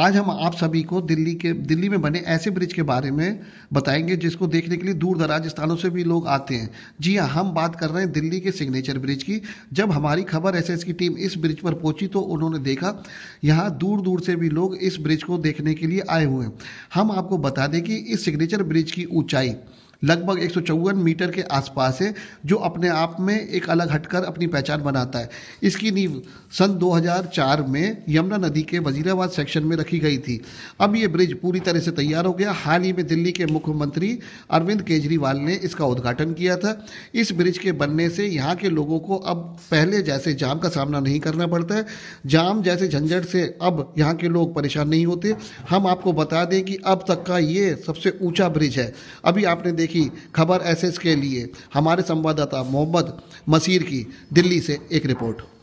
आज हम आप सभी को दिल्ली के दिल्ली में बने ऐसे ब्रिज के बारे में बताएंगे जिसको देखने के लिए दूर दराज स्थानों से भी लोग आते हैं जी हाँ हम बात कर रहे हैं दिल्ली के सिग्नेचर ब्रिज की जब हमारी खबर एस की टीम इस ब्रिज पर पहुंची तो उन्होंने देखा यहाँ दूर दूर से भी लोग इस ब्रिज को देखने के लिए आए हुए हैं हम आपको बता दें कि इस सिग्नेचर ब्रिज की ऊँचाई लगभग एक मीटर के आसपास है जो अपने आप में एक अलग हटकर अपनी पहचान बनाता है इसकी नींव सन 2004 में यमुना नदी के वजीराबाद सेक्शन में रखी गई थी अब ये ब्रिज पूरी तरह से तैयार हो गया हाल ही में दिल्ली के मुख्यमंत्री अरविंद केजरीवाल ने इसका उद्घाटन किया था इस ब्रिज के बनने से यहाँ के लोगों को अब पहले जैसे जाम का सामना नहीं करना पड़ता है जाम जैसे झंझट से अब यहाँ के लोग परेशान नहीं होते हम आपको बता दें कि अब तक का ये सबसे ऊंचा ब्रिज है अभी आपने देखा लिखी खबर एसएस के लिए हमारे संवाददाता मोहम्मद मसीर की दिल्ली से एक रिपोर्ट